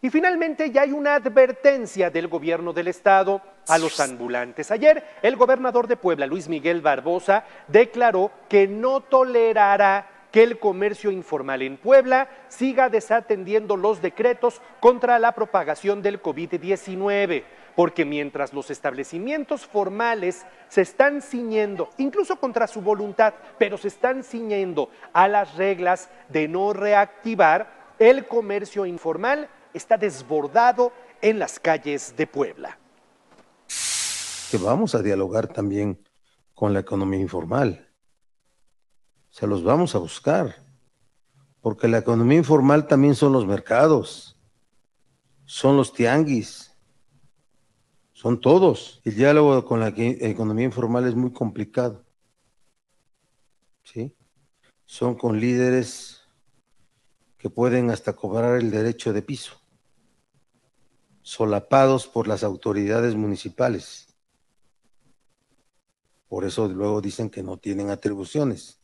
Y finalmente ya hay una advertencia del gobierno del estado a los ambulantes. Ayer el gobernador de Puebla, Luis Miguel Barbosa, declaró que no tolerará que el comercio informal en Puebla siga desatendiendo los decretos contra la propagación del COVID-19, porque mientras los establecimientos formales se están ciñendo, incluso contra su voluntad, pero se están ciñendo a las reglas de no reactivar, el comercio informal está desbordado en las calles de Puebla. Que vamos a dialogar también con la economía informal. Se los vamos a buscar, porque la economía informal también son los mercados, son los tianguis, son todos. El diálogo con la economía informal es muy complicado. Son con líderes que pueden hasta cobrar el derecho de piso solapados por las autoridades municipales. Por eso luego dicen que no tienen atribuciones.